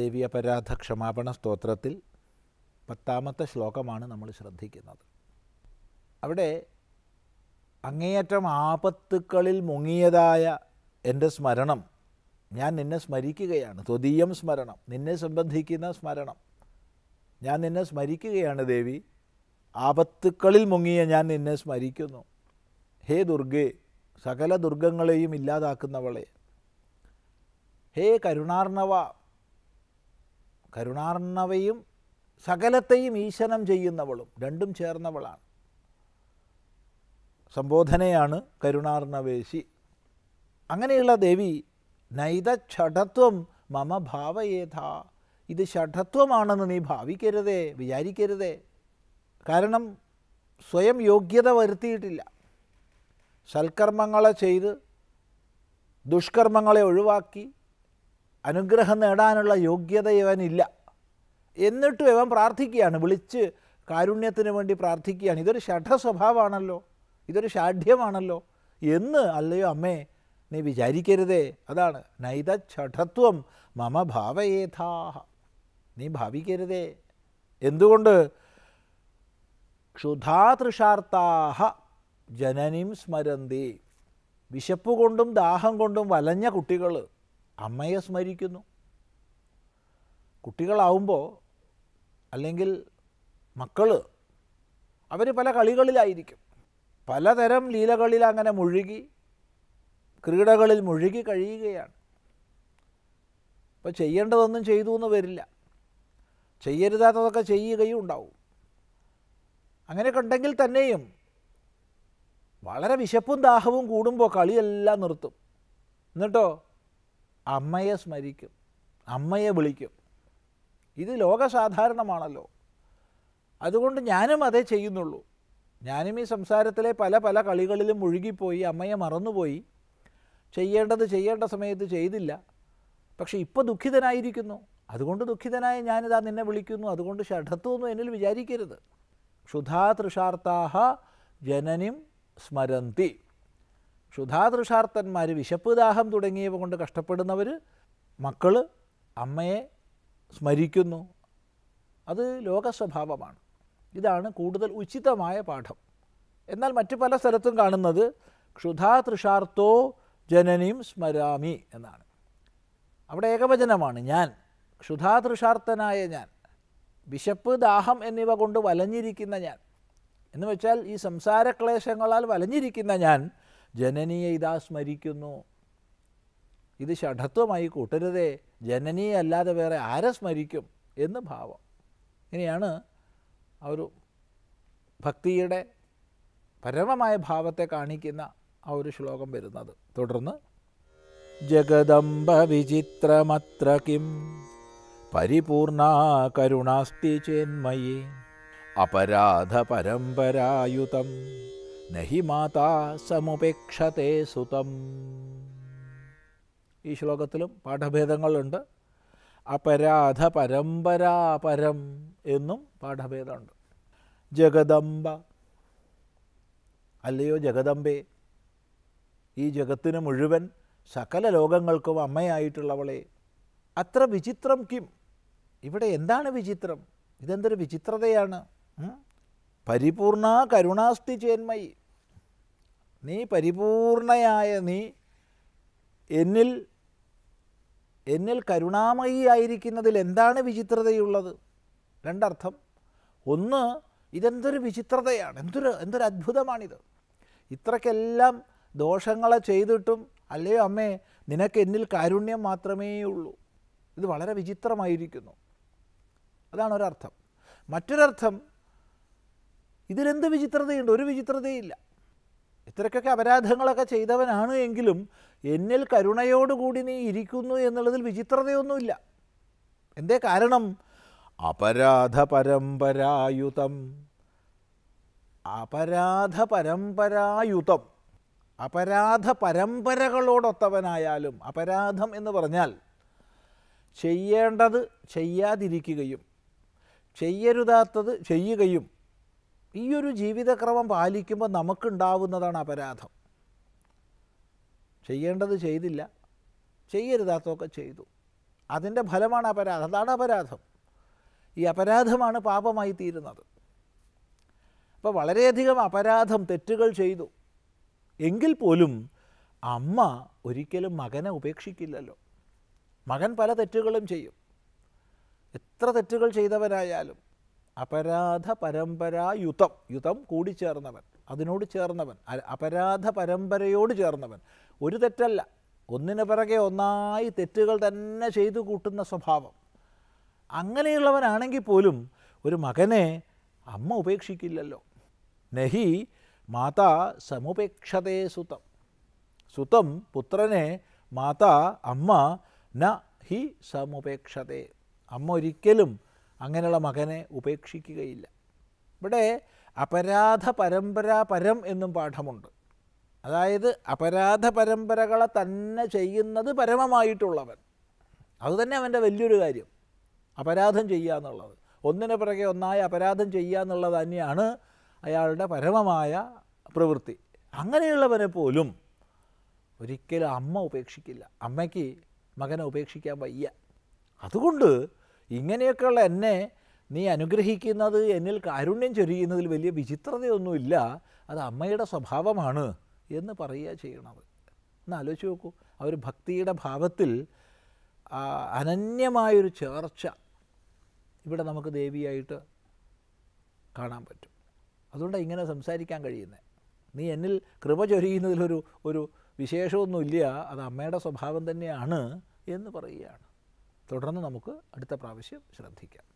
ദേവി ക്ഷമാപണ സ്തോത്രത്തിൽ പത്താമത്തെ ശ്ലോകമാണ് നമ്മൾ ശ്രദ്ധിക്കുന്നത് അവിടെ അങ്ങേയറ്റം ആപത്തുക്കളിൽ മുങ്ങിയതായ എൻ്റെ സ്മരണം ഞാൻ നിന്നെ സ്മരിക്കുകയാണ് ത്വതീയം സ്മരണം നിന്നെ സംബന്ധിക്കുന്ന സ്മരണം ഞാൻ നിന്നെ സ്മരിക്കുകയാണ് ദേവി ആപത്തുക്കളിൽ മുങ്ങിയ ഞാൻ നിന്നെ സ്മരിക്കുന്നു ഹേ ദുർഗേ സകല ദുർഗങ്ങളെയും ഇല്ലാതാക്കുന്നവളെ ഹേ കരുണാർണവ കരുണാർണവയും സകലത്തെയും ഈശനം ചെയ്യുന്നവളും രണ്ടും ചേർന്നവളാണ് സംബോധനയാണ് കരുണാർണവേശി അങ്ങനെയുള്ള ദേവി നൈത ഷഠത്വം മമ ഭാവയേഥ ഇത് ഷഠത്വമാണെന്ന് നീ ഭാവിക്കരുതേ വിചാരിക്കരുതേ കാരണം സ്വയം യോഗ്യത വരുത്തിയിട്ടില്ല സൽക്കർമ്മങ്ങളെ ചെയ്ത് ദുഷ്കർമ്മങ്ങളെ ഒഴിവാക്കി അനുഗ്രഹം നേടാനുള്ള യോഗ്യത ഇവനില്ല എന്നിട്ടും ഇവൻ പ്രാർത്ഥിക്കുകയാണ് വിളിച്ച് കാരുണ്യത്തിന് വേണ്ടി പ്രാർത്ഥിക്കുകയാണ് ഇതൊരു ഷഠ സ്വഭാവമാണല്ലോ ഇതൊരു ഷാഠ്യമാണല്ലോ എന്ന് അല്ലയോ അമ്മേ നീ വിചാരിക്കരുതേ അതാണ് നൈത ഛഠത്വം മമ ഭാവയേഥാഹ നീ ഭാവിക്കരുതേ എന്തുകൊണ്ട് ക്ഷുധാതൃഷാർത്ഥാഹ ജനനിം സ്മരന്തി വിശപ്പ് കൊണ്ടും ദാഹം കൊണ്ടും വലഞ്ഞ കുട്ടികൾ അമ്മയെ സ്മരിക്കുന്നു കുട്ടികളാവുമ്പോൾ അല്ലെങ്കിൽ മക്കൾ അവർ പല കളികളിലായിരിക്കും പലതരം ലീലകളിൽ അങ്ങനെ മുഴുകി ക്രീഡകളിൽ മുഴുകി കഴിയുകയാണ് അപ്പോൾ ചെയ്യേണ്ടതൊന്നും ചെയ്തു എന്ന് വരില്ല ചെയ്യരുതാത്തതൊക്കെ ചെയ്യുകയും ഉണ്ടാവും അങ്ങനെ കണ്ടെങ്കിൽ തന്നെയും വളരെ വിശപ്പും ദാഹവും കൂടുമ്പോൾ കളിയെല്ലാം നിർത്തും എന്നിട്ടോ അമ്മയെ സ്മരിക്കും അമ്മയെ വിളിക്കും ഇത് ലോകസാധാരണമാണല്ലോ അതുകൊണ്ട് ഞാനും അതേ ചെയ്യുന്നുള്ളൂ ഞാനും ഈ സംസാരത്തിലെ പല പല കളികളിലും മുഴുകിപ്പോയി അമ്മയെ മറന്നുപോയി ചെയ്യേണ്ടത് ചെയ്യേണ്ട സമയത്ത് ചെയ്തില്ല പക്ഷെ ഇപ്പോൾ ദുഃഖിതനായിരിക്കുന്നു അതുകൊണ്ട് ദുഃഖിതനായ ഞാനിതാ നിന്നെ വിളിക്കുന്നു അതുകൊണ്ട് ഷഠത്വമൊന്നും എന്നിൽ വിചാരിക്കരുത് ക്ഷുധാ തൃഷാർത്ഥാഹ ജനനിം സ്മരന്തി ക്ഷുധാതൃഷാർത്ഥന്മാർ വിശപ്പ് ദാഹം തുടങ്ങിയവ കൊണ്ട് കഷ്ടപ്പെടുന്നവർ മക്കൾ അമ്മയെ സ്മരിക്കുന്നു അത് ലോകസ്വഭാവമാണ് ഇതാണ് കൂടുതൽ ഉചിതമായ പാഠം എന്നാൽ മറ്റു പല സ്ഥലത്തും കാണുന്നത് ക്ഷുധാതൃഷാർത്ഥോ ജനനീം സ്മരാമി എന്നാണ് അവിടെ ഏകവചനമാണ് ഞാൻ ക്ഷുധാതൃഷാർത്ഥനായ ഞാൻ വിശപ്പ് ദാഹം എന്നിവ കൊണ്ട് വലഞ്ഞിരിക്കുന്ന ഞാൻ എന്ന് വെച്ചാൽ ഈ സംസാരക്ലേശങ്ങളാൽ വലഞ്ഞിരിക്കുന്ന ഞാൻ ജനനിയെ ഇതാ സ്മരിക്കുന്നു ഇത് ഷഠത്വമായി കൂട്ടരുതേ ജനനിയെ അല്ലാതെ വേറെ ആരെ സ്മരിക്കും എന്ന് ഭാവം ഇങ്ങനെയാണ് ആ ഒരു ഭക്തിയുടെ പരമമായ ഭാവത്തെ കാണിക്കുന്ന ആ ഒരു ശ്ലോകം വരുന്നത് തുടർന്ന് ജഗദംബ വിചിത്രമത്ര കിം പരിപൂർണ കരുണാസ്തി ചേന്മയി അപരാധ പരമ്പരായുതം നഹി മാതാ സമുപേക്ഷത്തെ സുതം ഈ ശ്ലോകത്തിലും പാഠഭേദങ്ങളുണ്ട് അപരാധ പരമ്പരാപരം എന്നും പാഠഭേദമുണ്ട് ജഗദംബ അല്ലയോ ജഗദംബേ ഈ ജഗത്തിന് മുഴുവൻ സകല ലോകങ്ങൾക്കും അമ്മയായിട്ടുള്ളവളെ അത്ര വിചിത്രം കിം ഇവിടെ എന്താണ് വിചിത്രം ഇതെന്തൊരു വിചിത്രതയാണ് പരിപൂർണ കരുണാസ്തി ചേന്മയി നീ പരിപൂർണയായ നീ എന്നിൽ എന്നിൽ കരുണാമയി ആയിരിക്കുന്നതിൽ എന്താണ് വിചിത്രതയുള്ളത് രണ്ടർത്ഥം ഒന്ന് ഇതെന്തൊരു വിചിത്രതയാണ് എന്തൊരു എന്തൊരു അത്ഭുതമാണിത് ഇത്രക്കെല്ലാം ദോഷങ്ങളെ ചെയ്തിട്ടും അല്ലയോ അമ്മേ നിനക്ക് എന്നിൽ കാരുണ്യം മാത്രമേ ഉള്ളൂ ഇത് വളരെ വിചിത്രമായിരിക്കുന്നു അതാണ് ഒരർത്ഥം മറ്റൊരർത്ഥം ഇതിലെന്ത് വിചിത്രതയുണ്ട് ഒരു വിചിത്രതയില്ല ഇത്രയ്ക്കൊക്കെ അപരാധങ്ങളൊക്കെ ചെയ്തവനാണ് എങ്കിലും എന്നിൽ കരുണയോടുകൂടി നീ ഇരിക്കുന്നു എന്നുള്ളതിൽ വിചിത്രതയൊന്നുമില്ല എന്തേ കാരണം അപരാധ പരമ്പരായുതം അപരാധ പരമ്പരായുതം അപരാധ പരമ്പരകളോടൊത്തവനായാലും അപരാധം എന്ന് പറഞ്ഞാൽ ചെയ്യേണ്ടത് ചെയ്യാതിരിക്കുകയും ചെയ്യരുതാത്തത് ചെയ്യുകയും ഈ ഒരു ജീവിതക്രമം പാലിക്കുമ്പോൾ നമുക്കുണ്ടാവുന്നതാണ് അപരാധം ചെയ്യേണ്ടത് ചെയ്തില്ല ചെയ്യരുതാത്തൊക്കെ ചെയ്തു അതിൻ്റെ ഫലമാണ് അപരാധം അതാണ് അപരാധം ഈ അപരാധമാണ് പാപമായി തീരുന്നത് അപ്പോൾ വളരെയധികം അപരാധം തെറ്റുകൾ ചെയ്തു എങ്കിൽ പോലും അമ്മ ഒരിക്കലും മകനെ ഉപേക്ഷിക്കില്ലല്ലോ മകൻ പല തെറ്റുകളും ചെയ്യും എത്ര തെറ്റുകൾ ചെയ്തവനായാലും അപരാധ പരമ്പരായുതം യുതം ചേർന്നവൻ അതിനോട് ചേർന്നവൻ അപരാധ പരമ്പരയോട് ചേർന്നവൻ ഒരു തെറ്റല്ല ഒന്നിന് പിറകെ ഒന്നായി തെറ്റുകൾ തന്നെ ചെയ്തു കൂട്ടുന്ന സ്വഭാവം അങ്ങനെയുള്ളവനാണെങ്കിൽ പോലും ഒരു മകനെ അമ്മ ഉപേക്ഷിക്കില്ലല്ലോ നഹി മാതാ സമുപേക്ഷതേ സുതം സുതം പുത്രനെ മാതാ അമ്മ ന ഹി സമുപേക്ഷതേ അമ്മ ഒരിക്കലും അങ്ങനെയുള്ള മകനെ ഉപേക്ഷിക്കുകയില്ല ഇവിടെ അപരാധ പരമ്പരാ പരം എന്നും പാഠമുണ്ട് അതായത് അപരാധ പരമ്പരകളെ തന്നെ ചെയ്യുന്നത് പരമമായിട്ടുള്ളവൻ അതുതന്നെ അവൻ്റെ വലിയൊരു കാര്യം അപരാധം ചെയ്യുക എന്നുള്ളത് ഒന്നിനു പിറകെ ഒന്നായ അപരാധം ചെയ്യുക എന്നുള്ളത് തന്നെയാണ് അയാളുടെ പരമമായ പ്രവൃത്തി അങ്ങനെയുള്ളവനെ പോലും ഒരിക്കലും അമ്മ ഉപേക്ഷിക്കില്ല അമ്മയ്ക്ക് മകനെ ഉപേക്ഷിക്കാൻ വയ്യ അതുകൊണ്ട് ഇങ്ങനെയൊക്കെയുള്ള എന്നെ നീ അനുഗ്രഹിക്കുന്നത് എന്നിൽ കാരുണ്യം ചൊരിയുന്നതിൽ വലിയ വിചിത്രതയൊന്നുമില്ല അത് അമ്മയുടെ സ്വഭാവമാണ് എന്ന് പറയുക ചെയ്യണത് ഒന്ന് ആലോചിച്ച് നോക്കൂ ആ ഒരു ഭക്തിയുടെ ഭാവത്തിൽ അനന്യമായൊരു ചേർച്ച ഇവിടെ നമുക്ക് ദേവിയായിട്ട് കാണാൻ പറ്റും അതുകൊണ്ടാണ് ഇങ്ങനെ സംസാരിക്കാൻ കഴിയുന്നത് നീ എന്നിൽ കൃപ ചൊരിയുന്നതിലൊരു ഒരു വിശേഷമൊന്നുമില്ല അത് അമ്മയുടെ സ്വഭാവം തന്നെയാണ് എന്ന് പറയുകയാണ് തുടർന്ന് നമുക്ക് അടുത്ത പ്രാവശ്യം ശ്രദ്ധിക്കാം